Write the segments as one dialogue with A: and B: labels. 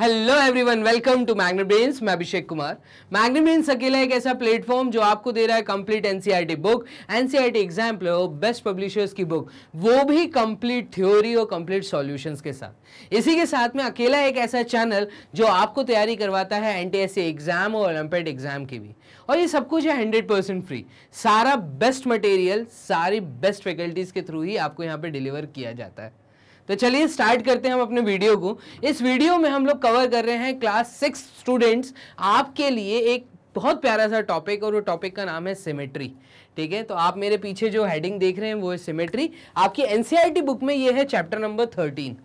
A: Hello everyone welcome to magnet brains मैं Abhishek Kumar magnet brains अकेला एक ऐसा प्लेटफॉर्म जो आपको दे रहा है complete NCERT book NCERT exam हो बेस्ट पब्लिशर्स की बुक वो भी कंप्लीट थ्योरी और कंप्लीट सॉल्यूशंस के साथ इसी के साथ में अकेला एक ऐसा चैनल जो आपको तैयारी करवाता है एन एग्जाम e और ओलंपिक एग्जाम की भी और ये सब कुछ है हंड्रेड परसेंट फ्री सारा बेस्ट मटेरियल सारी बेस्ट फैकल्टीज़ के थ्रू ही आपको यहाँ पर डिलीवर किया जाता है तो चलिए स्टार्ट करते हैं हम अपने वीडियो को इस वीडियो में हम लोग कवर कर रहे हैं क्लास सिक्स स्टूडेंट्स आपके लिए एक बहुत प्यारा सा टॉपिक और वो टॉपिक का नाम है सिमेट्री ठीक है तो आप मेरे पीछे जो हेडिंग देख रहे हैं वो है सिमेट्री आपकी एन बुक e में ये है चैप्टर नंबर थर्टीन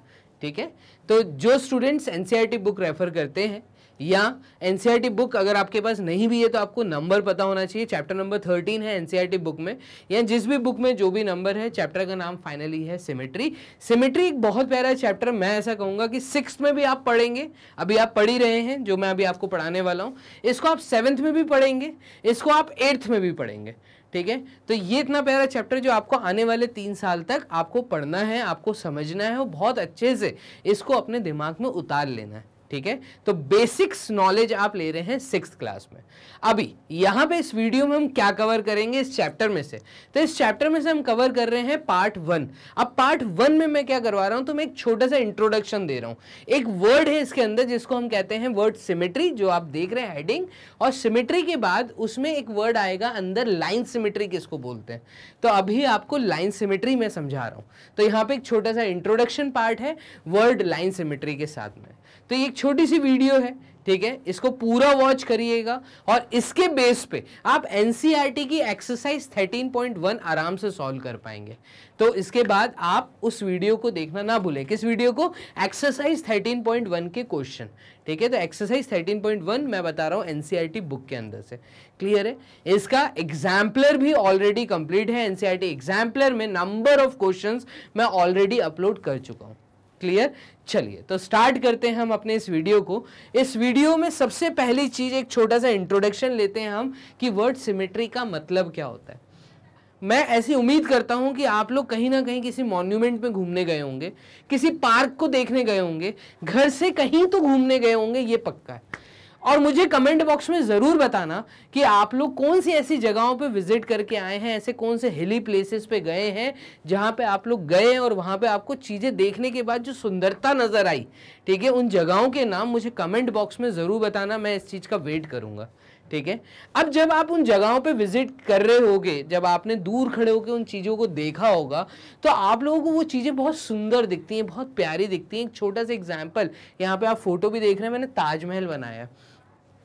A: ठीक है तो जो स्टूडेंट्स एनसीईआरटी बुक रेफर करते हैं या एनसीईआरटी बुक e अगर आपके पास नहीं भी है तो आपको नंबर पता होना चाहिए चैप्टर नंबर थर्टीन है एनसीईआरटी बुक e में या जिस भी बुक में जो भी नंबर है चैप्टर का नाम फाइनली है सिमेट्री सिमेट्री एक बहुत प्यारा चैप्टर मैं ऐसा कहूँगा कि सिक्स में भी आप पढ़ेंगे अभी आप पढ़ ही रहे हैं जो मैं अभी आपको पढ़ाने वाला हूँ इसको आप सेवन्थ में भी पढ़ेंगे इसको आप एट्थ में भी पढ़ेंगे ठीक है तो ये इतना प्यारा चैप्टर जो आपको आने वाले तीन साल तक आपको पढ़ना है आपको समझना है और बहुत अच्छे से इसको अपने दिमाग में उतार लेना है ठीक है तो बेसिक्स नॉलेज आप ले रहे हैं सिक्स क्लास में अभी यहाँ पे इस वीडियो में हम क्या कवर करेंगे इस चैप्टर में से तो इस चैप्टर में से हम कवर कर रहे हैं पार्ट वन अब पार्ट वन में मैं क्या करवा रहा हूँ तो मैं एक छोटा सा इंट्रोडक्शन दे रहा हूँ एक वर्ड है इसके अंदर जिसको हम कहते हैं वर्ड सिमेट्री जो आप देख रहे हैं हेडिंग और सिमिट्री के बाद उसमें एक वर्ड आएगा अंदर लाइन सिमिट्री किसको बोलते हैं तो अभी आपको लाइन सिमिट्री मैं समझा रहा हूँ तो यहाँ पर एक छोटा सा इंट्रोडक्शन पार्ट है वर्ड लाइन सिमिट्री के साथ में तो ये एक छोटी सी वीडियो है ठीक है इसको पूरा वॉच करिएगा और इसके बेस पे आप एन e की एक्सरसाइज 13.1 आराम से सॉल्व कर पाएंगे तो इसके बाद आप उस वीडियो को देखना ना भूलें किस वीडियो को एक्सरसाइज 13.1 के क्वेश्चन ठीक है तो एक्सरसाइज 13.1 मैं बता रहा हूँ एन बुक e के अंदर से क्लियर है इसका एग्जाम्पलर भी ऑलरेडी कंप्लीट है एन एग्जाम्पलर e में नंबर ऑफ क्वेश्चन मैं ऑलरेडी अपलोड कर चुका हूँ क्लियर चलिए तो स्टार्ट करते हैं हम अपने इस वीडियो को इस वीडियो में सबसे पहली चीज़ एक छोटा सा इंट्रोडक्शन लेते हैं हम कि वर्ड सिमेट्री का मतलब क्या होता है मैं ऐसी उम्मीद करता हूं कि आप लोग कहीं ना कहीं किसी मॉन्यूमेंट में घूमने गए होंगे किसी पार्क को देखने गए होंगे घर से कहीं तो घूमने गए होंगे ये पक्का है और मुझे कमेंट बॉक्स में ज़रूर बताना कि आप लोग कौन सी ऐसी जगहों पे विजिट करके आए हैं ऐसे कौन से हिली प्लेसेस पे गए हैं जहाँ पे आप लोग गए और वहाँ पे आपको चीज़ें देखने के बाद जो सुंदरता नज़र आई ठीक है उन जगहों के नाम मुझे कमेंट बॉक्स में ज़रूर बताना मैं इस चीज़ का वेट करूँगा ठीक है अब जब आप उन जगहों पे विजिट कर रहे होगे जब आपने दूर खड़े होकर उन चीज़ों को देखा होगा तो आप लोगों को वो चीज़ें बहुत सुंदर दिखती हैं बहुत प्यारी दिखती हैं एक छोटा सा एग्जाम्पल यहाँ पे आप फोटो भी देख रहे हैं मैंने ताजमहल बनाया है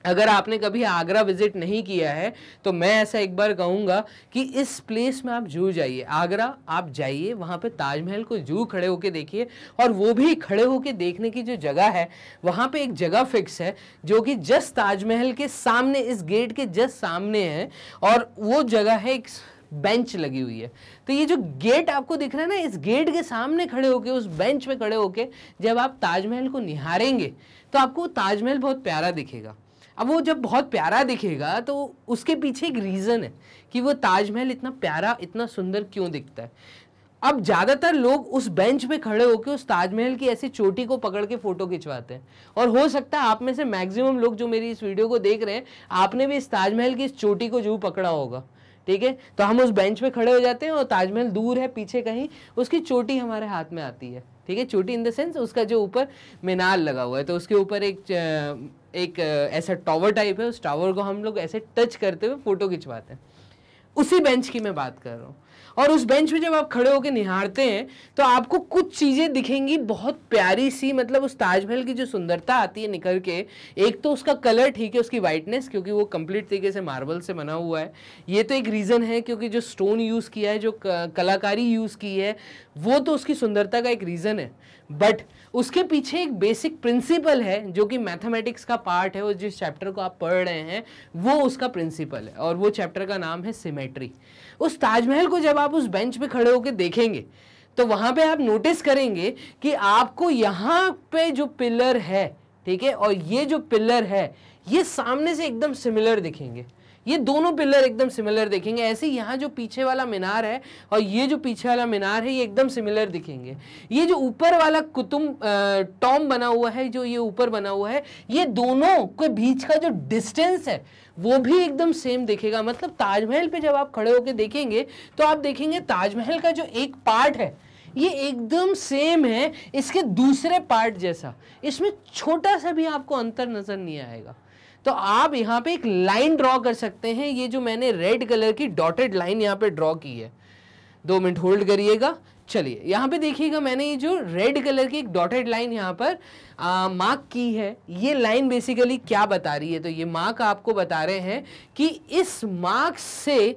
A: अगर आपने कभी आगरा विजिट नहीं किया है तो मैं ऐसा एक बार कहूँगा कि इस प्लेस में आप जू जाइए आगरा आप जाइए वहाँ पे ताजमहल को जू खड़े होके देखिए और वो भी खड़े होके देखने की जो जगह है वहाँ पे एक जगह फिक्स है जो कि जस्ट ताजमहल के सामने इस गेट के जस्ट सामने है और वो जगह है एक बेंच लगी हुई है तो ये जो गेट आपको दिख रहा है ना इस गेट के सामने खड़े होके उस बेंच में खड़े होके जब आप ताजमहल को निहारेंगे तो आपको ताजमहल बहुत प्यारा दिखेगा अब वो जब बहुत प्यारा दिखेगा तो उसके पीछे एक रीज़न है कि वो ताजमहल इतना प्यारा इतना सुंदर क्यों दिखता है अब ज़्यादातर लोग उस बेंच पे खड़े होकर उस ताजमहल की ऐसी चोटी को पकड़ के फ़ोटो खिंचवाते हैं और हो सकता है आप में से मैक्सिमम लोग जो मेरी इस वीडियो को देख रहे हैं आपने भी इस ताजमहल की इस चोटी को जो पकड़ा होगा ठीक है तो हम उस बेंच पे खड़े हो जाते हैं और ताजमहल दूर है पीछे कहीं उसकी चोटी हमारे हाथ में आती है ठीक है चोटी इन द सेंस उसका जो ऊपर मीनार लगा हुआ है तो उसके ऊपर एक एक ऐसा टॉवर टाइप है उस टावर को हम लोग ऐसे टच करते हुए फोटो खिंचवाते हैं उसी बेंच की मैं बात कर रहा हूँ और उस बेंच में जब आप खड़े होकर निहारते हैं तो आपको कुछ चीज़ें दिखेंगी बहुत प्यारी सी मतलब उस ताजमहल की जो सुंदरता आती है निकल के एक तो उसका कलर ठीक है उसकी वाइटनेस क्योंकि वो कंप्लीट तरीके से मार्बल से बना हुआ है ये तो एक रीज़न है क्योंकि जो स्टोन यूज़ किया है जो कलाकारी यूज़ की है वो तो उसकी सुंदरता का एक रीज़न है बट उसके पीछे एक बेसिक प्रिंसिपल है जो कि मैथमेटिक्स का पार्ट है और जिस चैप्टर को आप पढ़ रहे हैं वो उसका प्रिंसिपल है और वो चैप्टर का नाम है सिमेट्री उस ताजमहल को जब आप उस बेंच पे खड़े होकर देखेंगे तो वहाँ पे आप नोटिस करेंगे कि आपको यहाँ पे जो पिलर है ठीक है और ये जो पिलर है ये सामने से एकदम सिमिलर दिखेंगे ये दोनों पिलर एकदम सिमिलर दिखेंगे ऐसे यहाँ जो पीछे वाला मीनार है और ये जो पीछे वाला मीनार है ये एकदम सिमिलर दिखेंगे ये जो ऊपर वाला कुतुब टॉम बना हुआ है जो ये ऊपर बना हुआ है ये दोनों के बीच का जो डिस्टेंस है वो भी एकदम सेम दिखेगा मतलब ताजमहल पे जब आप खड़े होकर देखेंगे तो आप देखेंगे ताजमहल का जो एक पार्ट है ये एकदम सेम है इसके दूसरे पार्ट जैसा इसमें छोटा सा भी आपको अंतर नज़र नहीं आएगा तो आप यहाँ पे एक लाइन ड्रॉ कर सकते हैं ये जो मैंने रेड कलर की डॉटेड लाइन यहाँ पे ड्रॉ की है दो मिनट होल्ड करिएगा चलिए यहाँ पे देखिएगा मैंने ये जो रेड कलर की एक डॉटेड लाइन यहाँ पर मार्क की है ये लाइन बेसिकली क्या बता रही है तो ये मार्क आपको बता रहे हैं कि इस मार्क से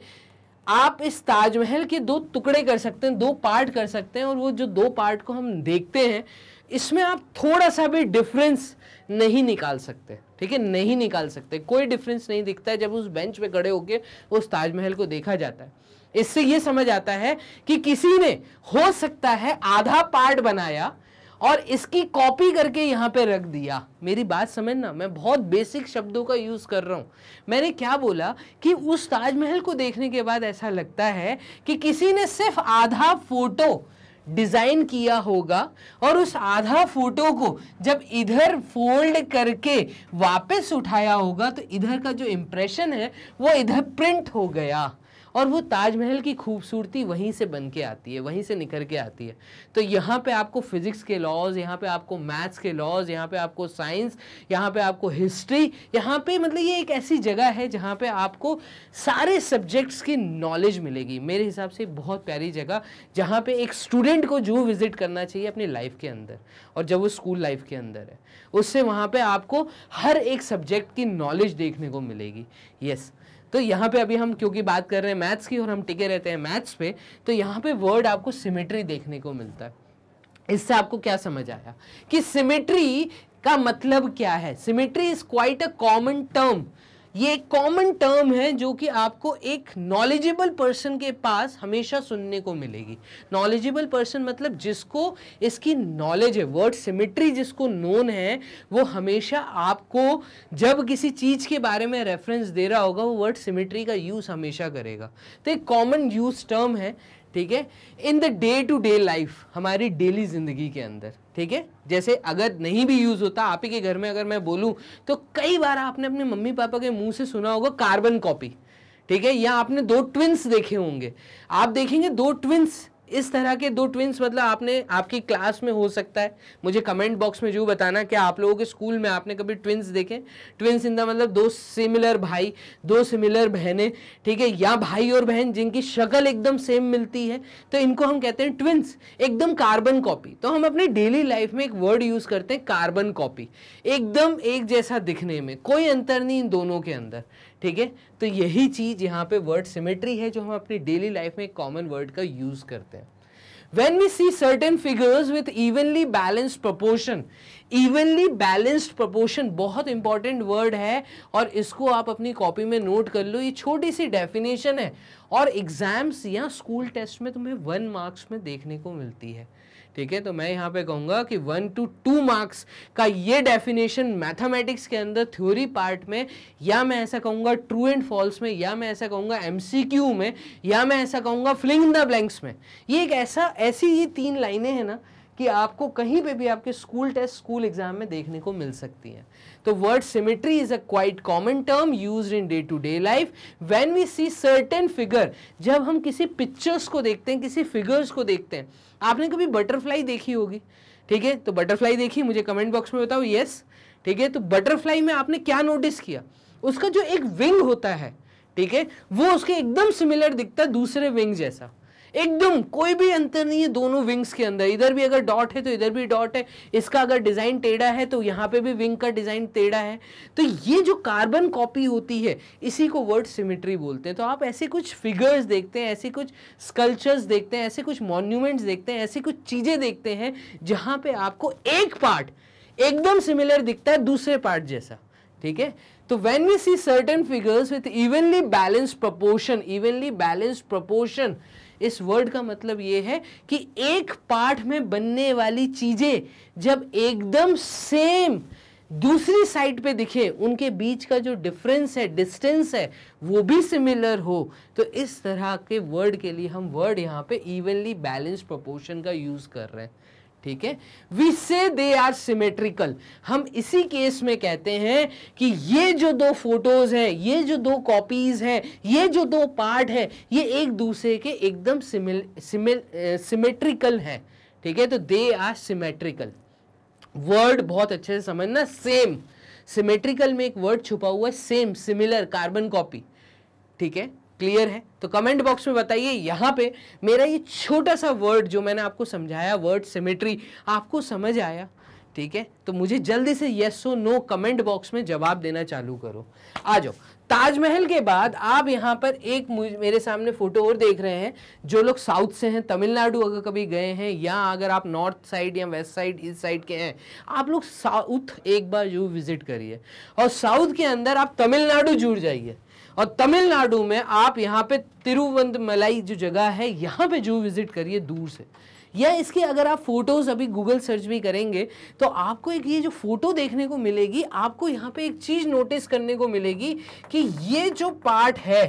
A: आप इस ताजमहल के दो टुकड़े कर सकते हैं दो पार्ट कर सकते हैं और वो जो दो पार्ट को हम देखते हैं इसमें आप थोड़ा सा भी डिफरेंस नहीं निकाल सकते ठीक है नहीं निकाल सकते कोई डिफरेंस नहीं दिखता है जब उस बेंच पे खड़े होके उस ताजमहल को देखा जाता है इससे यह समझ आता है कि किसी ने हो सकता है आधा पार्ट बनाया और इसकी कॉपी करके यहाँ पे रख दिया मेरी बात समझना मैं बहुत बेसिक शब्दों का यूज़ कर रहा हूँ मैंने क्या बोला कि उस ताजमहल को देखने के बाद ऐसा लगता है कि किसी ने सिर्फ आधा फोटो डिज़ाइन किया होगा और उस आधा फोटो को जब इधर फोल्ड करके वापस उठाया होगा तो इधर का जो इम्प्रेशन है वो इधर प्रिंट हो गया और वो ताजमहल की खूबसूरती वहीं से बन के आती है वहीं से निकल के आती है तो यहाँ पे आपको फिज़िक्स के लॉज यहाँ पे आपको मैथ्स के लॉज यहाँ पे आपको साइंस यहाँ पे आपको हिस्ट्री यहाँ पे मतलब ये एक ऐसी जगह है जहाँ पे आपको सारे सब्जेक्ट्स की नॉलेज मिलेगी मेरे हिसाब से बहुत प्यारी जगह जहाँ पर एक स्टूडेंट को जो विज़िट करना चाहिए अपनी लाइफ के अंदर और जब वो स्कूल लाइफ के अंदर है उससे वहाँ पर आपको हर एक सब्जेक्ट की नॉलेज देखने को मिलेगी यस yes. तो यहाँ पे अभी हम क्योंकि बात कर रहे हैं मैथ्स की और हम टिके रहते हैं मैथ्स पे तो यहाँ पे वर्ड आपको सिमेट्री देखने को मिलता है इससे आपको क्या समझ आया कि सिमेट्री का मतलब क्या है symmetry is quite a common term ये एक कॉमन टर्म है जो कि आपको एक नॉलेजेबल पर्सन के पास हमेशा सुनने को मिलेगी नॉलेजेबल पर्सन मतलब जिसको इसकी नॉलेज है वर्ड सिमिट्री जिसको नोन है वो हमेशा आपको जब किसी चीज़ के बारे में रेफरेंस दे रहा होगा वो वर्ड सिमिट्री का यूज़ हमेशा करेगा तो एक कॉमन यूज टर्म है ठीक है in the day to day life हमारी डेली ज़िंदगी के अंदर ठीक है जैसे अगर नहीं भी यूज़ होता आप ही के घर में अगर मैं बोलूँ तो कई बार आपने अपने मम्मी पापा के मुंह से सुना होगा कार्बन कॉपी ठीक है या आपने दो ट्विंस देखे होंगे आप देखेंगे दो ट्विंस इस तरह के दो ट्विंस मतलब आपने आपकी क्लास में हो सकता है मुझे कमेंट बॉक्स में जो बताना कि आप लोगों के स्कूल में आपने कभी ट्विंस देखे ट्विंस इन द मतलब दो सिमिलर भाई दो सिमिलर बहनें ठीक है या भाई और बहन जिनकी शक्ल एकदम सेम मिलती है तो इनको हम कहते हैं ट्विंस एकदम कार्बन कॉपी तो हम अपने डेली लाइफ में एक वर्ड यूज़ करते हैं कार्बन कॉपी एकदम एक जैसा दिखने में कोई अंतर नहीं इन दोनों के अंदर ठीक है तो यही चीज़ यहाँ पे वर्ड सिमेट्री है जो हम अपनी डेली लाइफ में कॉमन वर्ड का यूज़ करते हैं when we see certain figures with evenly balanced proportion evenly balanced proportion बहुत इंपॉर्टेंट वर्ड है और इसको आप अपनी कॉपी में नोट कर लो ये छोटी सी डेफिनेशन है और एग्जाम्स या स्कूल टेस्ट में तुम्हें वन मार्क्स में देखने को मिलती है ठीक है तो मैं यहाँ पे कहूँगा कि वन टू टू मार्क्स का ये डेफिनेशन मैथमेटिक्स के अंदर थ्योरी पार्ट में या मैं ऐसा कहूँगा ट्रू एंड फॉल्स में या मैं ऐसा कहूँगा एम में या मैं ऐसा कहूँगा फ्लिंग द ब्लैंक्स में ये एक ऐसा ऐसी ही तीन लाइनें हैं ना कि आपको कहीं पे भी आपके स्कूल टेस्ट स्कूल एग्जाम में देखने को मिल सकती हैं तो word symmetry is a quite common term use in day to day life when we see certain figure जब हम किसी पिक्चर्स को देखते हैं किसी फिगर्स को देखते हैं आपने कभी बटरफ्लाई देखी होगी ठीक है तो बटरफ्लाई देखी मुझे कमेंट बॉक्स में बताओ येस ठीक है तो बटरफ्लाई में आपने क्या नोटिस किया उसका जो एक विंग होता है ठीक है वो उसके एकदम सिमिलर दिखता है दूसरे विंग जैसा एकदम कोई भी अंतर नहीं है दोनों विंग्स के अंदर इधर भी अगर डॉट है तो इधर भी डॉट है इसका अगर डिज़ाइन टेढ़ा है तो यहाँ पे भी विंग का डिज़ाइन टेढ़ा है तो ये जो कार्बन कॉपी होती है इसी को वर्ड सिमिट्री बोलते हैं तो आप ऐसे कुछ फिगर्स देखते हैं ऐसे कुछ स्कल्चर्स देखते हैं ऐसे कुछ मॉन्यूमेंट्स देखते हैं ऐसी कुछ चीज़ें देखते हैं जहाँ पे आपको एक पार्ट एकदम सिमिलर दिखता है दूसरे पार्ट जैसा ठीक है तो when we see certain figures with evenly balanced proportion evenly balanced proportion इस वर्ड का मतलब ये है कि एक पार्ट में बनने वाली चीज़ें जब एकदम सेम दूसरी साइड पे दिखे उनके बीच का जो डिफरेंस है डिस्टेंस है वो भी सिमिलर हो तो इस तरह के वर्ड के लिए हम वर्ड यहाँ पे इवनली बैलेंस प्रोपोर्शन का यूज़ कर रहे हैं ठीक है we say they are symmetrical हम इसी केस में कहते हैं कि ये जो दो फोटोज हैं ये जो दो कॉपीज हैं ये जो दो पार्ट है ये एक दूसरे के एकदम सिमिल सिमिल सिमेट्रिकल हैं ठीक है तो दे आर सिमेट्रिकल वर्ड बहुत अच्छे से समझना सेम सिमेट्रिकल में एक वर्ड छुपा हुआ है सेम सिमिलर कार्बन कॉपी ठीक है क्लियर है तो कमेंट बॉक्स में बताइए यहाँ पे मेरा ये छोटा सा वर्ड जो मैंने आपको समझाया वर्ड सिमेट्री आपको समझ आया ठीक है तो मुझे जल्दी से yes so no comment box में जवाब देना चालू करो आ जाओ ताजमहल के बाद आप यहाँ पर एक मेरे सामने फोटो और देख रहे हैं जो लोग साउथ से हैं तमिलनाडु अगर कभी गए हैं या अगर आप नॉर्थ साइड या वेस्ट साइड ईस्ट साइड के हैं आप लोग साउथ एक बार जरूर विजिट करिए और साउथ के अंदर आप तमिलनाडु जुड़ जाइए और तमिलनाडु में आप यहाँ पे तिरुवंतमलाई जो जगह है यहाँ पे जो विजिट करिए दूर से या इसके अगर आप फोटोज़ अभी गूगल सर्च भी करेंगे तो आपको एक ये जो फ़ोटो देखने को मिलेगी आपको यहाँ पे एक चीज़ नोटिस करने को मिलेगी कि ये जो पार्ट है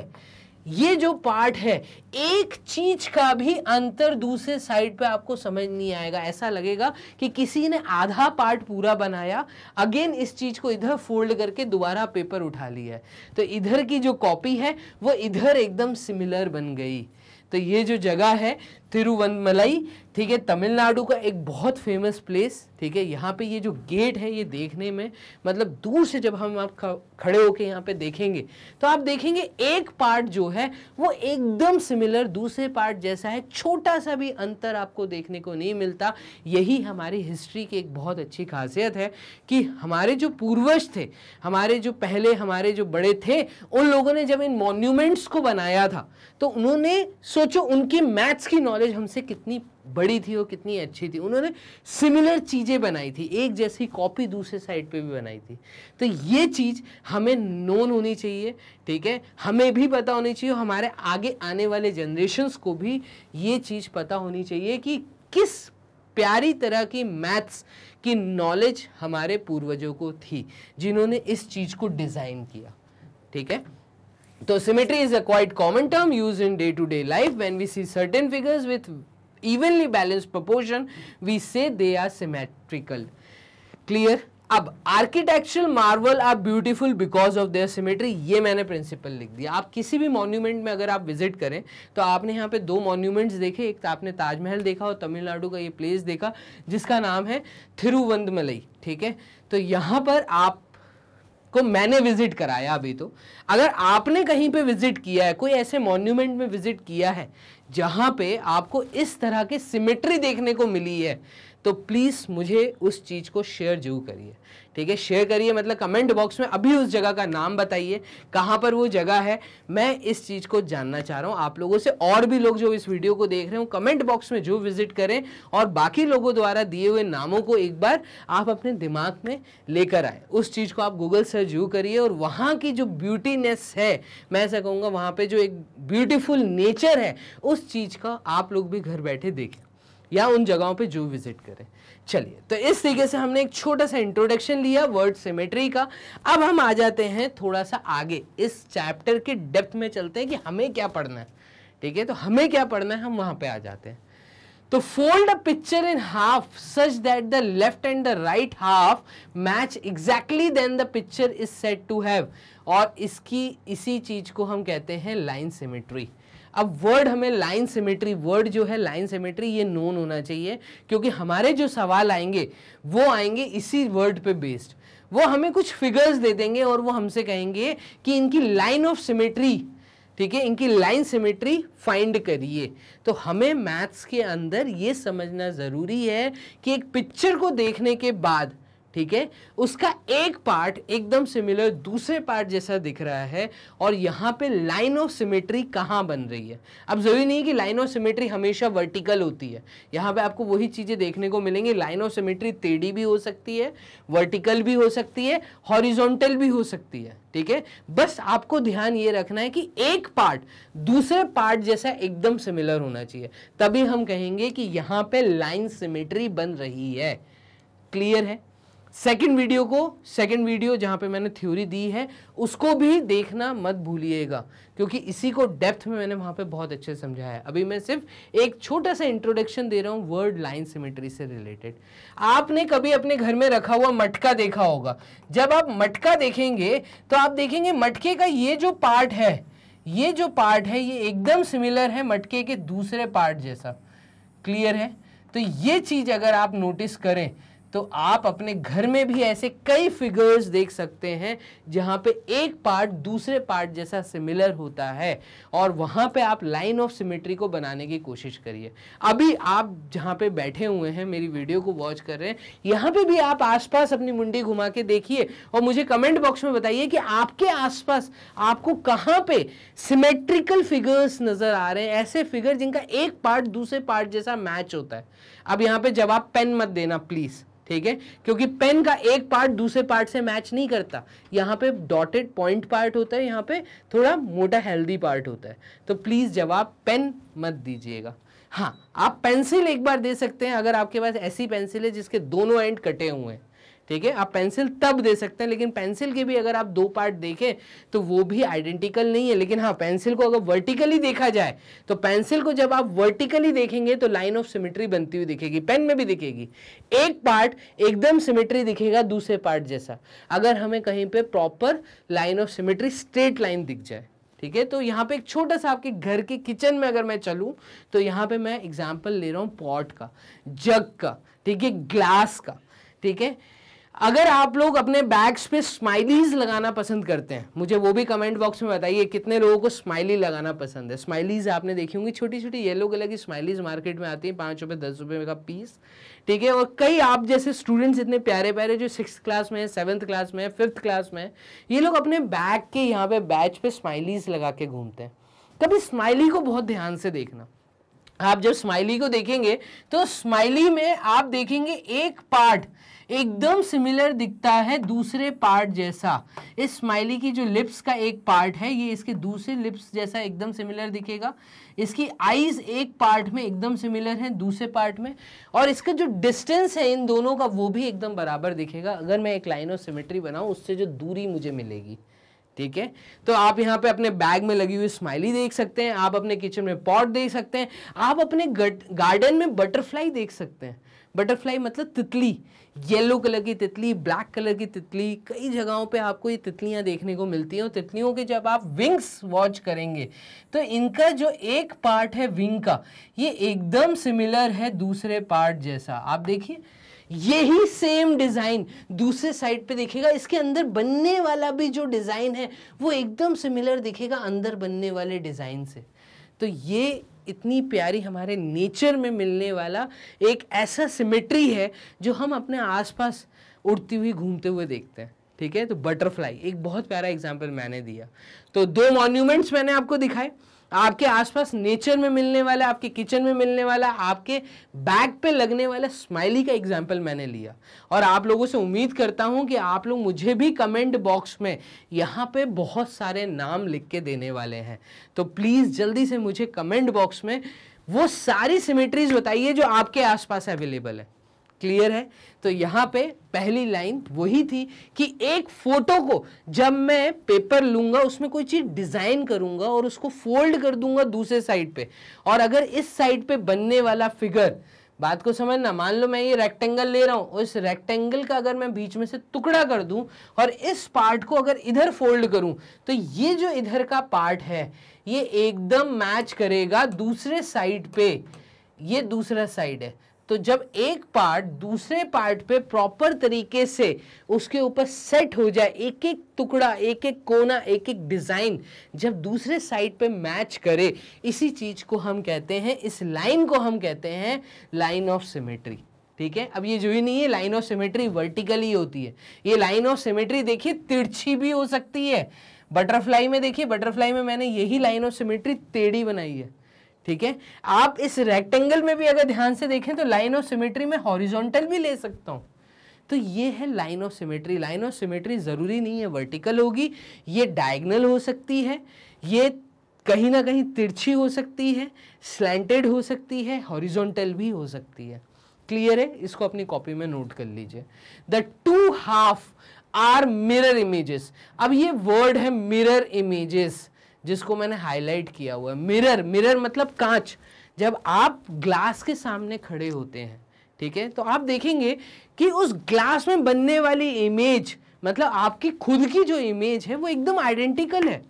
A: ये जो पार्ट है एक चीज का भी अंतर दूसरे साइड पे आपको समझ नहीं आएगा ऐसा लगेगा कि किसी ने आधा पार्ट पूरा बनाया अगेन इस चीज को इधर फोल्ड करके दोबारा पेपर उठा लिया है तो इधर की जो कॉपी है वो इधर एकदम सिमिलर बन गई तो ये जो जगह है तिरुवनमलाई ठीक है तमिलनाडु का एक बहुत फेमस प्लेस ठीक है यहाँ पे ये जो गेट है ये देखने में मतलब दूर से जब हम आप खड़े होके यहाँ पे देखेंगे तो आप देखेंगे एक पार्ट जो है वो एकदम सिमिलर दूसरे पार्ट जैसा है छोटा सा भी अंतर आपको देखने को नहीं मिलता यही हमारी हिस्ट्री की एक बहुत अच्छी खासियत है कि हमारे जो पूर्वज थे हमारे जो पहले हमारे जो बड़े थे उन लोगों ने जब इन मोन्यूमेंट्स को बनाया था तो उन्होंने सोचो उनकी मैथ्स की नॉलेज एवरेज हमसे कितनी बड़ी थी और कितनी अच्छी थी उन्होंने सिमिलर चीज़ें बनाई थी एक जैसी कॉपी दूसरे साइड पे भी बनाई थी तो ये चीज़ हमें नोन होनी चाहिए ठीक है हमें भी पता होनी चाहिए हमारे आगे आने वाले जनरेशन्स को भी ये चीज़ पता होनी चाहिए कि किस प्यारी तरह की मैथ्स की नॉलेज हमारे पूर्वजों को थी जिन्होंने इस चीज़ को डिज़ाइन किया ठीक है तो symmetry is a quite common term use in day to day life when we see certain figures with evenly balance proportion we say they are symmetrical clear अब architectural marvel are beautiful because of their symmetry ये मैंने principal लिख दिया आप किसी भी monument में अगर आप विजिट करें तो आपने यहाँ पे दो मॉन्यूमेंट्स देखे एक तो आपने ताजमहल देखा और तमिलनाडु का ये प्लेस देखा जिसका नाम है थिरुवंदमलई ठीक है तो यहाँ पर आप को मैंने विजिट कराया अभी तो अगर आपने कहीं पे विजिट किया है कोई ऐसे मॉन्यूमेंट में विजिट किया है जहां पे आपको इस तरह की सिमेट्री देखने को मिली है तो प्लीज़ मुझे उस चीज़ को शेयर जरूर करिए ठीक है शेयर करिए मतलब कमेंट बॉक्स में अभी उस जगह का नाम बताइए कहाँ पर वो जगह है मैं इस चीज़ को जानना चाह रहा हूँ आप लोगों से और भी लोग जो इस वीडियो को देख रहे हो कमेंट बॉक्स में जो विजिट करें और बाकी लोगों द्वारा दिए हुए नामों को एक बार आप अपने दिमाग में लेकर आए उस चीज़ को आप गूगल सर्च यू करिए और वहाँ की जो ब्यूटीनेस है मैं ऐसा कहूँगा वहाँ पर जो एक ब्यूटीफुल नेचर है उस चीज़ का आप लोग भी घर बैठे देखें या उन जगहों पर जो विजिट करें चलिए तो इस तरीके से हमने एक छोटा सा इंट्रोडक्शन लिया वर्ड सिमेट्री का अब हम आ जाते हैं थोड़ा सा आगे इस चैप्टर के डेप्थ में चलते हैं कि हमें क्या पढ़ना है ठीक है तो हमें क्या पढ़ना है हम वहां पे आ जाते हैं तो fold a picture in half such that the left and the right half match exactly then the picture is said to have और इसकी इसी चीज को हम कहते हैं लाइन सिमेट्री अब वर्ड हमें लाइन सिमेट्री वर्ड जो है लाइन सिमेट्री ये नोन होना चाहिए क्योंकि हमारे जो सवाल आएंगे वो आएंगे इसी वर्ड पे बेस्ड वो हमें कुछ फिगर्स दे देंगे और वो हमसे कहेंगे कि इनकी लाइन ऑफ सिमेट्री ठीक है इनकी लाइन सिमेट्री फाइंड करिए तो हमें मैथ्स के अंदर ये समझना ज़रूरी है कि एक पिक्चर को देखने के बाद ठीक है उसका एक पार्ट एकदम सिमिलर दूसरे पार्ट जैसा दिख रहा है और यहाँ पे लाइन ऑफ सिमेट्री कहाँ बन रही है अब जरूरी नहीं कि लाइन ऑफ सिमेट्री हमेशा वर्टिकल होती है यहाँ पे आपको वही चीज़ें देखने को मिलेंगी लाइन ऑफ सिमेट्री टेढ़ी भी हो सकती है वर्टिकल भी हो सकती है हॉरिजोंटल भी हो सकती है ठीक है बस आपको ध्यान ये रखना है कि एक पार्ट दूसरे पार्ट जैसा एकदम सिमिलर होना चाहिए तभी हम कहेंगे कि यहाँ पे लाइन सिमेट्री बन रही है क्लियर है सेकंड वीडियो को सेकंड वीडियो जहाँ पे मैंने थ्योरी दी है उसको भी देखना मत भूलिएगा क्योंकि इसी को डेप्थ में मैंने वहाँ पे बहुत अच्छे से समझाया है अभी मैं सिर्फ एक छोटा सा इंट्रोडक्शन दे रहा हूँ वर्ड लाइन सिमेट्री से रिलेटेड आपने कभी अपने घर में रखा हुआ मटका देखा होगा जब आप मटका देखेंगे तो आप देखेंगे मटके का ये जो पार्ट है ये जो पार्ट है ये एकदम सिमिलर है मटके के दूसरे पार्ट जैसा क्लियर है तो ये चीज़ अगर आप नोटिस करें तो आप अपने घर में भी ऐसे कई फिगर्स देख सकते हैं जहाँ पे एक पार्ट दूसरे पार्ट जैसा सिमिलर होता है और वहां पे आप लाइन ऑफ सिमेट्री को बनाने की कोशिश करिए अभी आप जहाँ पे बैठे हुए हैं मेरी वीडियो को वॉच कर रहे हैं यहाँ पे भी आप आसपास अपनी मुंडी घुमा के देखिए और मुझे कमेंट बॉक्स में बताइए कि आपके आसपास आपको कहाँ पे सिमेट्रिकल फिगर्स नज़र आ रहे हैं ऐसे फिगर जिनका एक पार्ट दूसरे पार्ट जैसा मैच होता है अब यहाँ पे जवाब पेन मत देना प्लीज़ ठीक है क्योंकि पेन का एक पार्ट दूसरे पार्ट से मैच नहीं करता यहाँ पे डॉटेड पॉइंट पार्ट होता है यहाँ पे थोड़ा मोटा हेल्दी पार्ट होता है तो प्लीज़ जवाब पेन मत दीजिएगा हाँ आप पेंसिल एक बार दे सकते हैं अगर आपके पास ऐसी पेंसिल है जिसके दोनों एंड कटे हुए हैं ठीक है आप पेंसिल तब दे सकते हैं लेकिन पेंसिल के भी अगर आप दो पार्ट देखें तो वो भी आइडेंटिकल नहीं है लेकिन हाँ पेंसिल को अगर वर्टिकली देखा जाए तो पेंसिल को जब आप वर्टिकली देखेंगे तो लाइन ऑफ सिमेट्री बनती हुई दिखेगी पेन में भी दिखेगी एक पार्ट एकदम सिमेट्री दिखेगा दूसरे पार्ट जैसा अगर हमें कहीं पर proper line of symmetry straight line दिख जाए ठीक है तो यहाँ पे एक छोटा सा आपके घर के किचन में अगर मैं चलूँ तो यहाँ पे मैं एग्जाम्पल ले रहा हूँ पॉट का जग का ठीक है ग्लास का ठीक है अगर आप लोग अपने बैग्स पे स्माइलीज लगाना पसंद करते हैं मुझे वो भी कमेंट बॉक्स में बताइए कितने लोगों को स्माइली लगाना पसंद है स्माइलीज आपने देखी होंगी छोटी छोटी येलो कलर की स्माइलीज मार्केट में आती हैं पाँच रुपये दस रुपये का पीस ठीक है और कई आप जैसे स्टूडेंट्स इतने प्यारे प्यारे जो सिक्स क्लास में है सेवन्थ क्लास में है फिफ्थ क्लास में है ये लोग अपने बैग के यहाँ पे बैच पे स्माइलीज लगा के घूमते हैं कभी स्माइली को बहुत ध्यान से देखना आप जब स्माइली को देखेंगे तो स्माइली में आप देखेंगे एक पार्ट एकदम सिमिलर दिखता है दूसरे पार्ट जैसा इस स्माइली की जो लिप्स का एक पार्ट है ये इसके दूसरे लिप्स जैसा एकदम सिमिलर दिखेगा इसकी आईज एक पार्ट में एकदम सिमिलर है दूसरे पार्ट में और इसका जो डिस्टेंस है इन दोनों का वो भी एकदम बराबर दिखेगा अगर मैं एक लाइन ऑफ सिमेट्री बनाऊँ उससे जो दूरी मुझे मिलेगी ठीक है तो आप यहाँ पे अपने बैग में लगी हुई स्माइली देख सकते हैं आप अपने किचन में पॉट देख सकते हैं आप अपने गार्डन में बटरफ्लाई देख सकते हैं बटरफ्लाई मतलब तितली येलो कलर की तितली ब्लैक कलर की तितली कई जगहों पे आपको ये तितलियाँ देखने को मिलती हैं और तितलियों के जब आप विंग्स वॉच करेंगे तो इनका जो एक पार्ट है विंग का ये एकदम सिमिलर है दूसरे पार्ट जैसा आप देखिए यही सेम डिज़ाइन दूसरे साइड पे देखेगा इसके अंदर बनने वाला भी जो डिज़ाइन है वो एकदम सिमिलर दिखेगा अंदर बनने वाले डिज़ाइन से तो ये इतनी प्यारी हमारे नेचर में मिलने वाला एक ऐसा सिमेट्री है जो हम अपने आसपास उड़ती हुई घूमते हुए देखते हैं ठीक है तो बटरफ्लाई एक बहुत प्यारा एग्जाम्पल मैंने दिया तो दो मॉन्यूमेंट्स मैंने आपको दिखाए आपके आसपास नेचर में मिलने वाला आपके किचन में मिलने वाला आपके बैग पे लगने वाला स्माइली का एग्जाम्पल मैंने लिया और आप लोगों से उम्मीद करता हूँ कि आप लोग मुझे भी कमेंट बॉक्स में यहाँ पे बहुत सारे नाम लिख के देने वाले हैं तो प्लीज़ जल्दी से मुझे कमेंट बॉक्स में वो सारी सिमेट्रीज बताइए जो आपके आसपास अवेलेबल है क्लियर है तो यहाँ पे पहली लाइन वही थी कि एक फोटो को जब मैं पेपर लूंगा उसमें कोई चीज डिजाइन करूंगा और उसको फोल्ड कर दूंगा दूसरे साइड पे और अगर इस साइड पे बनने वाला फिगर बात को समझना मान लो मैं ये रेक्टेंगल ले रहा हूँ इस रेक्टेंगल का अगर मैं बीच में से टुकड़ा कर दूँ और इस पार्ट को अगर इधर फोल्ड करूँ तो ये जो इधर का पार्ट है ये एकदम मैच करेगा दूसरे साइड पे ये दूसरा साइड है तो जब एक पार्ट दूसरे पार्ट पे प्रॉपर तरीके से उसके ऊपर सेट हो जाए एक एक टुकड़ा एक एक कोना एक एक डिज़ाइन जब दूसरे साइड पे मैच करे इसी चीज़ को हम कहते हैं इस लाइन को हम कहते हैं लाइन ऑफ सिमेट्री ठीक है अब ये जो ही नहीं है लाइन ऑफ सिमेट्री वर्टिकली होती है ये लाइन ऑफ सिमेट्री देखिए तिरछी भी हो सकती है बटरफ्लाई में देखिए बटरफ्लाई में मैंने यही लाइन ऑफ सिमेट्री टेढ़ी बनाई है ठीक है आप इस रेक्टेंगल में भी अगर ध्यान से देखें तो लाइन ऑफ सिमेट्री में हॉरिजॉन्टल भी ले सकता हूँ तो ये है line of symmetry line of symmetry ज़रूरी नहीं है वर्टिकल होगी ये डायगनल हो सकती है ये कहीं ना कहीं तिरछी हो सकती है स्लैंटेड हो सकती है हॉरिजॉन्टल भी हो सकती है क्लियर है इसको अपनी कॉपी में नोट कर लीजिए the two half are mirror images अब ये वर्ड है मिरर इमेजेस जिसको मैंने हाईलाइट किया हुआ है मिरर मिरर मतलब कांच जब आप ग्लास के सामने खड़े होते हैं ठीक है तो आप देखेंगे कि उस ग्लास में बनने वाली इमेज मतलब आपकी खुद की जो इमेज है वो एकदम आइडेंटिकल है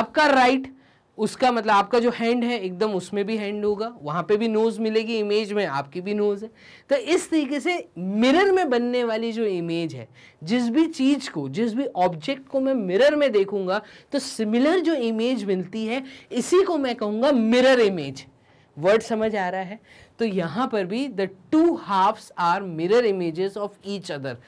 A: आपका राइट right, उसका मतलब आपका जो हैंड है एकदम उसमें भी हैंड होगा वहाँ पे भी नोज़ मिलेगी इमेज में आपकी भी नोज़ है तो इस तरीके से मिरर में बनने वाली जो इमेज है जिस भी चीज़ को जिस भी ऑब्जेक्ट को मैं मिरर में देखूंगा तो सिमिलर जो इमेज मिलती है इसी को मैं कहूँगा मिरर इमेज वर्ड समझ आ रहा है तो यहाँ पर भी the two halves are mirror images of each other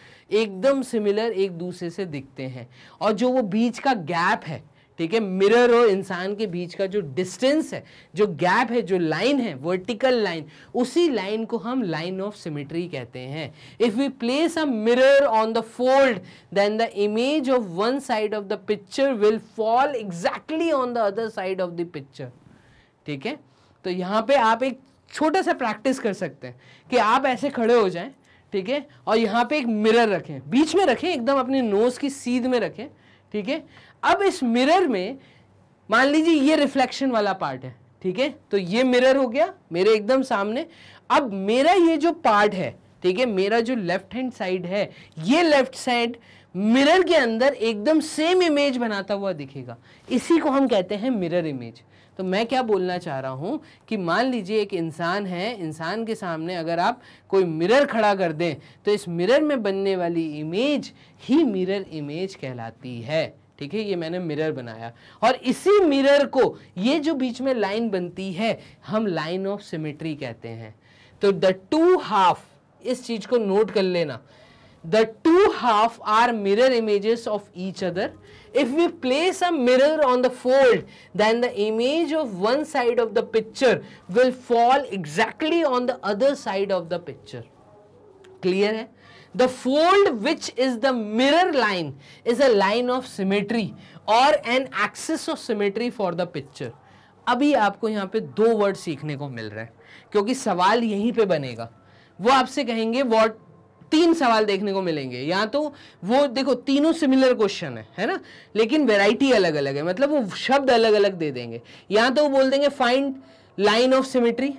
A: एकदम सिमिलर एक दूसरे से दिखते हैं और जो वो बीच का गैप है ठीक है मिरर और इंसान के बीच का जो डिस्टेंस है जो गैप है जो लाइन है वर्टिकल लाइन उसी लाइन को हम लाइन ऑफ सिमेट्री कहते हैं if we place a mirror on the fold then the image of one side of the picture will fall exactly on the other side of the picture ठीक है तो यहाँ पे आप एक छोटा सा प्रैक्टिस कर सकते हैं कि आप ऐसे खड़े हो जाएं ठीक है और यहाँ पे एक मिरर रखें बीच में रखें एकदम अपने नोज़ की सीध में रखें ठीक है अब इस मिरर में मान लीजिए ये रिफ्लेक्शन वाला पार्ट है ठीक है तो ये मिरर हो गया मेरे एकदम सामने अब मेरा ये जो पार्ट है ठीक है मेरा जो लेफ्ट हैंड साइड है ये लेफ्ट साइड मिरर के अंदर एकदम सेम इमेज बनाता हुआ दिखेगा इसी को हम कहते हैं मिरर इमेज तो मैं क्या बोलना चाह रहा हूँ कि मान लीजिए एक इंसान है इंसान के सामने अगर आप कोई मिरर खड़ा कर दें तो इस मिरर में बनने वाली इमेज ही मिरर इमेज कहलाती है ठीक है ये मैंने मिरर बनाया और इसी मिरर को ये जो बीच में लाइन बनती है हम लाइन ऑफ सिमेट्री कहते हैं तो द टू हाफ इस चीज को नोट कर लेना the two half are mirror images of each other if you place a mirror on the fold then the image of one side of the picture will fall exactly on the other side of the picture clear है the fold which is the mirror line is a line of symmetry और an axis of symmetry for the picture अभी आपको यहाँ पे दो word सीखने को मिल रहे हैं क्योंकि सवाल यहीं पे बनेगा वो आपसे कहेंगे वॉट तीन सवाल देखने को मिलेंगे या तो वो देखो तीनों सिमिलर क्वेश्चन है है ना लेकिन वेराइटी अलग अलग है मतलब वो शब्द अलग अलग दे देंगे या तो वो बोल देंगे find line of symmetry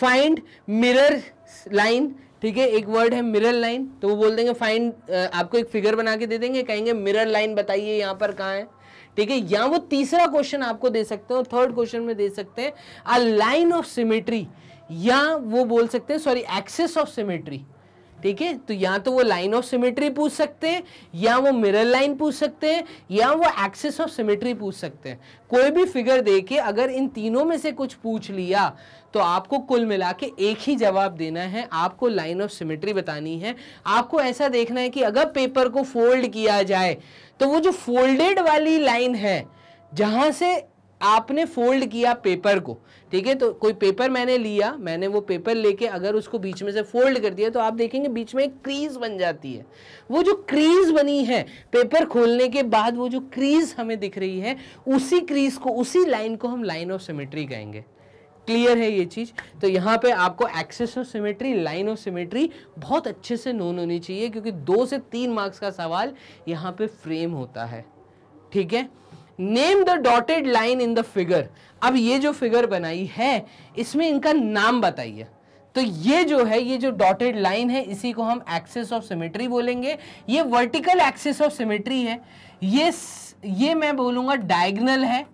A: find mirror line ठीक है एक वर्ड है मिरर लाइन तो वो बोल देंगे फाइन आपको एक फिगर बना के दे देंगे कहेंगे मिरर लाइन बताइए यहाँ पर कहाँ है ठीक है या वो तीसरा क्वेश्चन आपको दे सकते हैं थर्ड क्वेश्चन में दे सकते हैं अ लाइन ऑफ सिमेट्री या वो बोल सकते हैं सॉरी एक्सेस ऑफ सिमेट्री ठीक है तो या तो वो लाइन ऑफ सिमेट्री पूछ सकते हैं या वो मिरर लाइन पूछ सकते हैं या वो एक्सेस ऑफ सिमेट्री पूछ सकते हैं कोई भी फिगर दे के अगर इन तीनों में से कुछ पूछ लिया तो आपको कुल मिला के एक ही जवाब देना है आपको लाइन ऑफ सिमेट्री बतानी है आपको ऐसा देखना है कि अगर पेपर को फोल्ड किया जाए तो वो जो फोल्डेड वाली लाइन है जहां से आपने फोल्ड किया पेपर को ठीक है तो कोई पेपर मैंने लिया मैंने वो पेपर लेके अगर उसको बीच में से फोल्ड कर दिया तो आप देखेंगे बीच में एक क्रीज बन जाती है वो जो क्रीज बनी है पेपर खोलने के बाद वो जो क्रीज हमें दिख रही है उसी क्रीज को उसी लाइन को हम लाइन ऑफ सिमेट्री कहेंगे क्लियर है ये चीज़ तो यहाँ पे आपको axis of symmetry line of symmetry बहुत अच्छे से नोन होनी चाहिए क्योंकि दो से तीन मार्क्स का सवाल यहाँ पे फ्रेम होता है ठीक है name the dotted line in the figure अब ये जो फिगर बनाई है इसमें इनका नाम बताइए तो ये जो है ये जो डॉटेड लाइन है इसी को हम एक्सेस ऑफ सिमेट्री बोलेंगे ये वर्टिकल एक्सेस ऑफ सिमेट्री है ये ये मैं बोलूंगा डायगनल है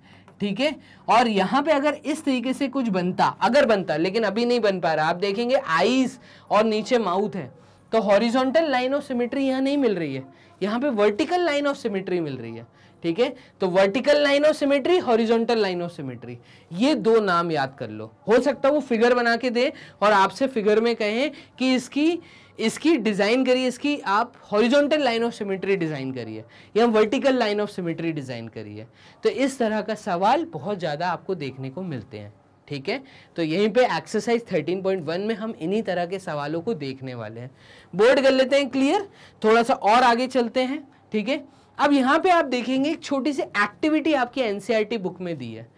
A: ठीक है और यहाँ पे अगर इस तरीके से कुछ बनता अगर बनता लेकिन अभी नहीं बन पा रहा आप देखेंगे आईज और नीचे माउथ है तो हॉरिजॉन्टल लाइन ऑफ सिमेट्री यहाँ नहीं मिल रही है यहाँ पे वर्टिकल लाइन ऑफ सिमेट्री मिल रही है ठीक है तो vertical line of symmetry horizontal line of symmetry ये दो नाम याद कर लो हो सकता है वो फिगर बना के दे और आपसे फिगर में कहें कि इसकी इसकी डिज़ाइन करिए इसकी आप horizontal line of symmetry design करिए या vertical line of symmetry design करिए तो इस तरह का सवाल बहुत ज़्यादा आपको देखने को मिलते हैं ठीक है तो यहीं पे एक्सरसाइज 13.1 में हम इन्हीं तरह के सवालों को देखने वाले हैं बोर्ड कर लेते हैं क्लियर थोड़ा सा और आगे चलते हैं ठीक है अब यहाँ पे आप देखेंगे एक छोटी सी एक्टिविटी आपकी एनसीआरटी बुक e में दी है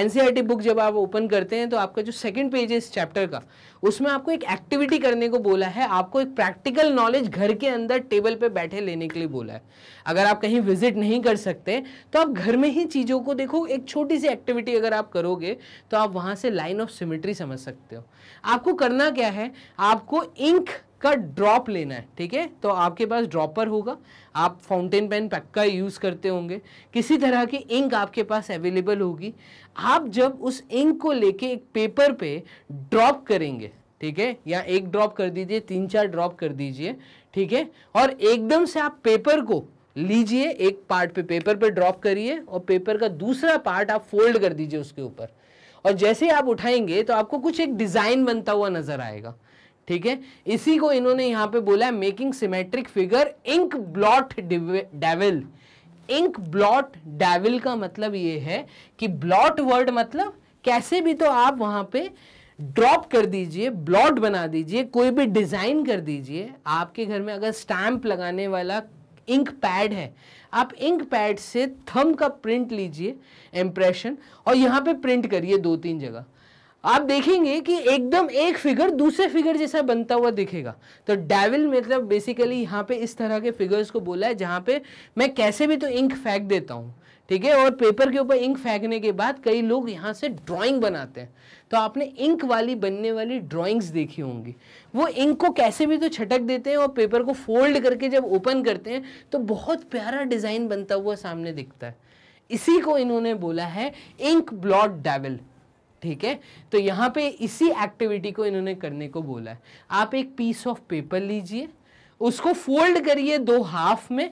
A: एनसीईआरटी बुक e जब आप ओपन करते हैं तो आपका जो सेकंड पेज है इस चैप्टर का उसमें आपको एक एक्टिविटी करने को बोला है आपको एक प्रैक्टिकल नॉलेज घर के अंदर टेबल पे बैठे लेने के लिए बोला है अगर आप कहीं विजिट नहीं कर सकते तो आप घर में ही चीज़ों को देखो एक छोटी सी एक्टिविटी अगर आप करोगे तो आप वहाँ से लाइन ऑफ सिमिट्री समझ सकते हो आपको करना क्या है आपको इंक का ड्रॉप लेना है ठीक है तो आपके पास ड्रॉपर होगा आप फाउंटेन पेन पक्का यूज़ करते होंगे किसी तरह की इंक आपके पास अवेलेबल होगी आप जब उस इंक को लेके एक पेपर पे ड्रॉप करेंगे ठीक है या एक ड्रॉप कर दीजिए तीन चार ड्रॉप कर दीजिए ठीक है और एकदम से आप पेपर को लीजिए एक पार्ट पे पेपर पे ड्रॉप करिए और पेपर का दूसरा पार्ट आप फोल्ड कर दीजिए उसके ऊपर और जैसे ही आप उठाएंगे तो आपको कुछ एक डिज़ाइन बनता हुआ नज़र आएगा ठीक है इसी को इन्होंने यहाँ पे बोला है making symmetric figure ink blot devil ink blot devil का मतलब ये है कि ब्लॉट वर्ड मतलब कैसे भी तो आप वहां पे ड्रॉप कर दीजिए ब्लॉट बना दीजिए कोई भी डिज़ाइन कर दीजिए आपके घर में अगर स्टैम्प लगाने वाला इंक पैड है आप इंक पैड से थम का प्रिंट लीजिए इम्प्रेशन और यहाँ पे प्रिंट करिए दो तीन जगह आप देखेंगे कि एकदम एक फिगर दूसरे फिगर जैसा बनता हुआ दिखेगा तो डेविल मतलब बेसिकली यहाँ पे इस तरह के फिगर्स को बोला है जहाँ पे मैं कैसे भी तो इंक फेंक देता हूँ ठीक है और पेपर के ऊपर इंक फेंकने के बाद कई लोग यहाँ से ड्राइंग बनाते हैं तो आपने इंक वाली बनने वाली ड्राइंग्स देखी होंगी वो इंक को कैसे भी तो छटक देते हैं और पेपर को फोल्ड करके जब ओपन करते हैं तो बहुत प्यारा डिज़ाइन बनता हुआ सामने दिखता है इसी को इन्होंने बोला है इंक ब्लॉट डेविल ठीक है तो यहाँ पे इसी एक्टिविटी को इन्होंने करने को बोला है आप एक पीस ऑफ पेपर लीजिए उसको फोल्ड करिए दो हाफ में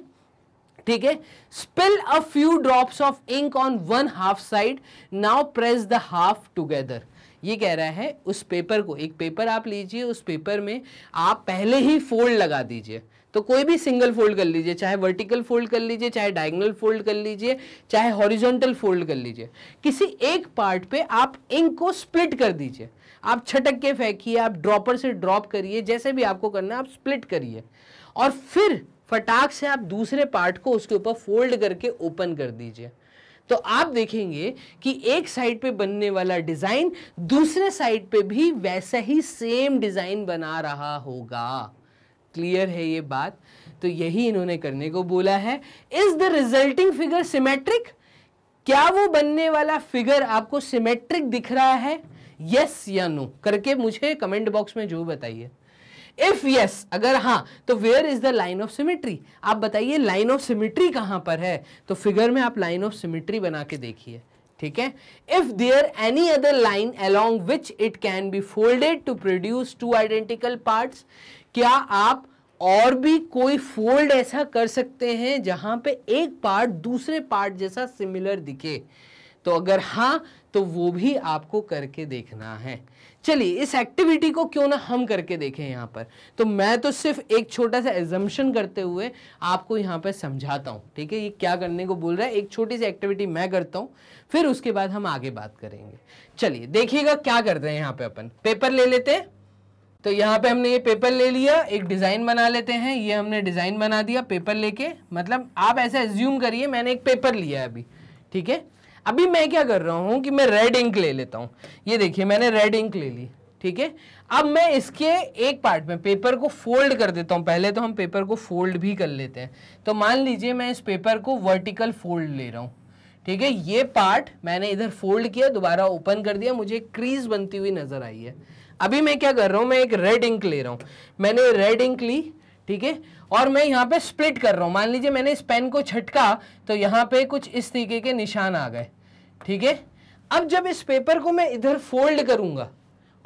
A: ठीक है spill a few drops of ink on one half side now press the half together ये कह रहा है उस पेपर को एक पेपर आप लीजिए उस पेपर में आप पहले ही फोल्ड लगा दीजिए तो कोई भी सिंगल फोल्ड कर लीजिए चाहे वर्टिकल फोल्ड कर लीजिए चाहे डायगनल फोल्ड कर लीजिए चाहे हॉरिजॉन्टल फोल्ड कर लीजिए किसी एक पार्ट पे आप इंक को स्प्लिट कर दीजिए आप छटक के फेंकिए आप ड्रॉपर से ड्रॉप करिए जैसे भी आपको करना है आप स्प्लिट करिए और फिर फटाक से आप दूसरे पार्ट को उसके ऊपर फोल्ड करके ओपन कर दीजिए तो आप देखेंगे कि एक साइड पे बनने वाला डिज़ाइन दूसरे साइड पे भी वैसा ही सेम डिज़ाइन बना रहा होगा क्लियर है ये बात तो यही इन्होंने करने को बोला है is the resulting figure symmetric क्या वो बनने वाला फिगर आपको सिमेट्रिक दिख रहा है यस या नो करके मुझे कमेंट बॉक्स में जो बताइए इफ यस yes, अगर हाँ तो where is the line of symmetry आप बताइए लाइन ऑफ सिमेट्री कहां पर है तो फिगर में आप लाइन ऑफ सिमेट्री बना के देखिए ठीक है if there any other line along which it can be folded to produce two identical parts क्या आप और भी कोई फोल्ड ऐसा कर सकते हैं जहां पे एक पार्ट दूसरे पार्ट जैसा सिमिलर दिखे तो अगर हाँ तो वो भी आपको करके देखना है चलिए इस एक्टिविटी को क्यों ना हम करके देखें यहाँ पर तो मैं तो सिर्फ एक छोटा सा एजम्पन करते हुए आपको यहाँ पर समझाता हूँ ठीक है ये क्या करने को बोल रहा है एक छोटी सी एक्टिविटी मैं करता हूँ फिर उसके बाद हम आगे बात करेंगे चलिए देखिएगा क्या करते हैं यहाँ पे अपन पेपर ले लेते हैं तो यहाँ पे हमने ये पेपर ले लिया एक डिज़ाइन बना लेते हैं ये हमने डिज़ाइन बना दिया पेपर लेके मतलब आप ऐसे एज्यूम करिए मैंने एक पेपर लिया है अभी ठीक है अभी मैं क्या कर रहा हूँ कि मैं रेड इंक ले लेता हूँ ये देखिए मैंने रेड इंक ले ली ठीक है अब मैं इसके एक पार्ट में पेपर को फोल्ड कर देता हूँ पहले तो हम पेपर को फोल्ड भी कर लेते हैं तो मान लीजिए मैं इस पेपर को वर्टिकल फोल्ड ले रहा हूँ ठीक है ये पार्ट मैंने इधर फोल्ड किया दोबारा ओपन कर दिया मुझे क्रीज बनती हुई नज़र आई है अभी मैं क्या कर रहा हूँ मैं एक रेड इंक ले रहा हूँ मैंने रेड इंक ली ठीक है और मैं यहाँ पे स्प्लिट कर रहा हूँ मान लीजिए मैंने इस पेन को छटका तो यहाँ पे कुछ इस तरीके के निशान आ गए ठीक है अब जब इस पेपर को मैं इधर फोल्ड करूँगा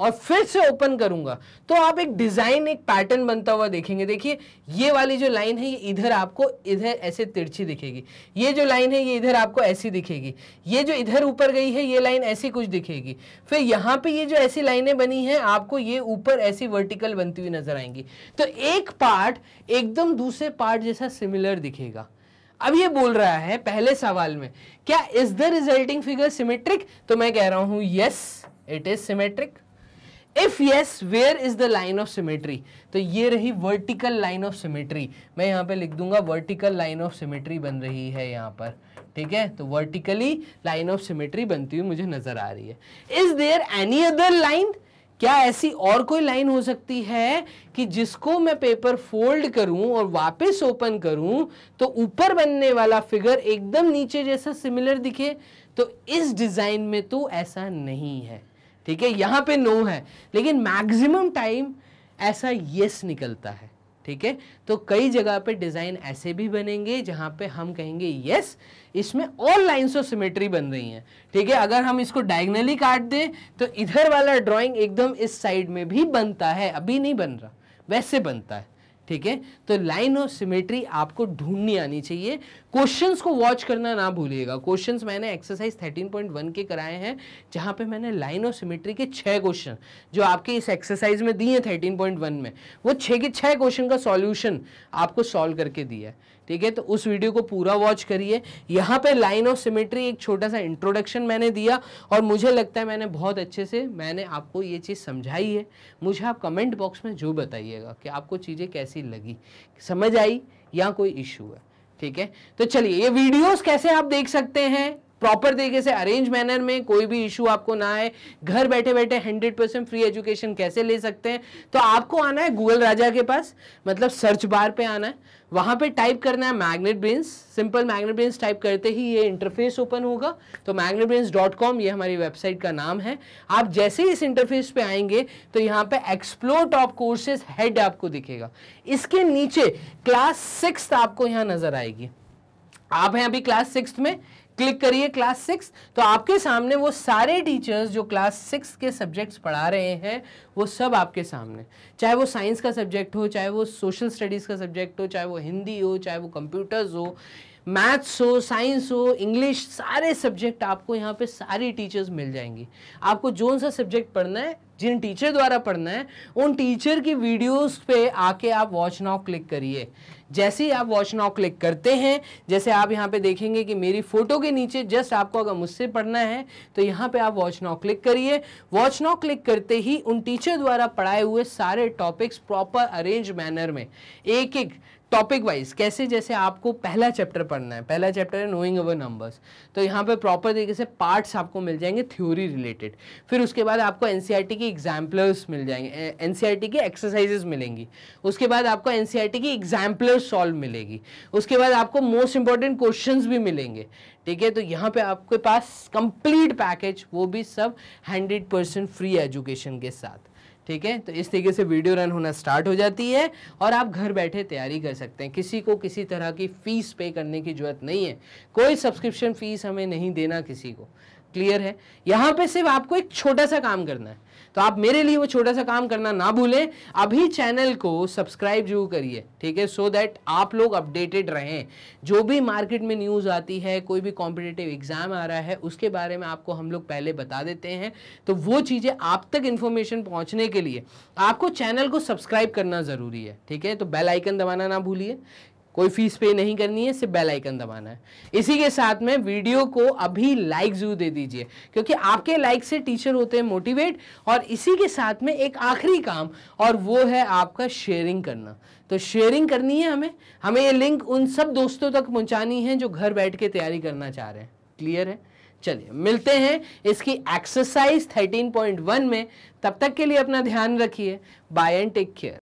A: और फिर से ओपन करूंगा तो आप एक डिज़ाइन एक पैटर्न बनता हुआ देखेंगे देखिए ये वाली जो लाइन है ये इधर आपको इधर ऐसे तिरछी दिखेगी ये जो लाइन है ये इधर आपको ऐसी दिखेगी ये जो इधर ऊपर गई है ये लाइन ऐसी कुछ दिखेगी फिर यहाँ पे ये जो ऐसी लाइनें बनी हैं आपको ये ऊपर ऐसी वर्टिकल बनती हुई नजर आएंगी तो एक पार्ट एकदम दूसरे पार्ट जैसा सिमिलर दिखेगा अब ये बोल रहा है पहले सवाल में क्या is the resulting figure symmetric तो मैं कह रहा हूं yes it is symmetric if yes where is the line of symmetry तो ये रही वर्टिकल लाइन ऑफ सिमेट्री मैं यहाँ पे लिख दूंगा वर्टिकल लाइन ऑफ सिमेट्री बन रही है यहाँ पर ठीक है तो वर्टिकली लाइन ऑफ सिमेट्री बनती हुई मुझे नजर आ रही है is there any other line क्या ऐसी और कोई लाइन हो सकती है कि जिसको मैं पेपर फोल्ड करूं और वापस ओपन करूं तो ऊपर बनने वाला फिगर एकदम नीचे जैसा सिमिलर दिखे तो इस डिज़ाइन में तो ऐसा नहीं है ठीक है यहां पे नो है लेकिन मैक्सिमम टाइम ऐसा यस निकलता है ठीक है तो कई जगह पे डिज़ाइन ऐसे भी बनेंगे जहां पे हम कहेंगे यस इसमें ऑल लाइन्स ऑफ सिमेट्री बन रही हैं ठीक है अगर हम इसको डायगनली काट दें तो इधर वाला ड्राइंग एकदम इस साइड में भी बनता है अभी नहीं बन रहा वैसे बनता है ठीक है तो लाइन ऑफ सिमेट्री आपको ढूंढनी आनी चाहिए क्वेश्चंस को वॉच करना ना भूलिएगा क्वेश्चंस मैंने एक्सरसाइज 13.1 के कराए हैं जहाँ पे मैंने लाइन ऑफ सिमेट्री के छः क्वेश्चन जो आपके इस एक्सरसाइज में दिए हैं 13.1 में वो छः के छः क्वेश्चन का सॉल्यूशन आपको सॉल्व करके दिया है ठीक है तो उस वीडियो को पूरा वॉच करिए यहाँ पे लाइन ऑफ सिमेट्री एक छोटा सा इंट्रोडक्शन मैंने दिया और मुझे लगता है मैंने बहुत अच्छे से मैंने आपको ये चीज़ समझाई है मुझे आप कमेंट बॉक्स में जो बताइएगा कि आपको चीज़ें कैसी लगी समझ आई या कोई इशू है ठीक है तो चलिए ये वीडियोस कैसे आप देख सकते हैं प्रॉपर तरीके से अरेंज मैनर में कोई भी इशू आपको ना आए घर बैठे बैठे 100 परसेंट फ्री एजुकेशन कैसे ले सकते हैं तो आपको आना है गूगल राजा के पास मतलब सर्च बार पे आना है वहां पे टाइप करना है magnet brains simple magnet brains type करते ही ये इंटरफेस ओपन होगा तो मैग्नेट डॉट कॉम ये हमारी वेबसाइट का नाम है आप जैसे ही इस इंटरफेस पे आएंगे तो यहाँ पे एक्सप्लोर टॉप कोर्सेज हेड आपको दिखेगा इसके नीचे क्लास सिक्स आपको यहाँ नज़र आएगी आप हैं अभी क्लास सिक्स में क्लिक करिए क्लास सिक्स तो आपके सामने वो सारे टीचर्स जो क्लास सिक्स के सब्जेक्ट्स पढ़ा रहे हैं वो सब आपके सामने चाहे वो साइंस का सब्जेक्ट हो चाहे वो सोशल स्टडीज़ का सब्जेक्ट हो चाहे वो हिंदी हो चाहे वो कंप्यूटर्स हो मैथ्स हो साइंस हो इंग्लिश सारे सब्जेक्ट आपको यहाँ पे सारी टीचर्स मिल जाएंगी आपको जोन सा सब्जेक्ट पढ़ना है जिन टीचर द्वारा पढ़ना है उन टीचर की वीडियोस पे आके आप वॉच नाउ क्लिक करिए जैसे ही आप वॉच नाउ क्लिक करते हैं जैसे आप यहाँ पे देखेंगे कि मेरी फ़ोटो के नीचे जस्ट आपको अगर मुझसे पढ़ना है तो यहाँ पे आप वॉच नाउ क्लिक करिए वॉच नाउ क्लिक करते ही उन टीचर द्वारा पढ़ाए हुए सारे टॉपिक्स प्रॉपर अरेंज मैनर में एक एक टॉपिक वाइज कैसे जैसे आपको पहला चैप्टर पढ़ना है पहला चैप्टर है नोइंग अवर नंबर्स तो यहाँ पे प्रॉपर तरीके से पार्ट्स आपको मिल जाएंगे थ्योरी रिलेटेड फिर उसके बाद आपको एन की एग्जाम्पलर्स मिल जाएंगे एन की एक्सरसाइजेस मिलेंगी उसके बाद आपको एन की एग्जाम्पलर्स सॉल्व मिलेगी उसके बाद आपको मोस्ट इंपॉर्टेंट क्वेश्चन भी मिलेंगे ठीक है तो यहाँ पे आपके पास कंप्लीट पैकेज वो भी सब हंड्रेड परसेंट फ्री एजुकेशन के साथ ठीक है तो इस तरीके से वीडियो रन होना स्टार्ट हो जाती है और आप घर बैठे तैयारी कर सकते हैं किसी को किसी तरह की फ़ीस पे करने की ज़रूरत नहीं है कोई सब्सक्रिप्शन फ़ीस हमें नहीं देना किसी को क्लियर है यहाँ पे सिर्फ आपको एक छोटा सा काम करना है तो आप मेरे लिए वो छोटा सा काम करना ना भूलें अभी चैनल को सब्सक्राइब जरूर करिए ठीक है सो दैट आप लोग अपडेटेड रहें जो भी मार्केट में न्यूज़ आती है कोई भी कॉम्पिटेटिव एग्ज़ाम आ रहा है उसके बारे में आपको हम लोग पहले बता देते हैं तो वो चीज़ें आप तक इन्फॉर्मेशन पहुंचने के लिए आपको चैनल को सब्सक्राइब करना ज़रूरी है ठीक है तो बेल आइकन दबाना ना भूलिए कोई फीस पे नहीं करनी है सिर्फ बेल आइकन दबाना है इसी के साथ में वीडियो को अभी लाइक जरूर दे दीजिए क्योंकि आपके लाइक से टीचर होते हैं मोटिवेट और इसी के साथ में एक आखिरी काम और वो है आपका शेयरिंग करना तो शेयरिंग करनी है हमें हमें ये लिंक उन सब दोस्तों तक पहुँचानी है जो घर बैठ के तैयारी करना चाह रहे हैं क्लियर है चलिए मिलते हैं इसकी एक्सरसाइज 13.1 में तब तक के लिए अपना ध्यान रखिए बाय एंड टेक केयर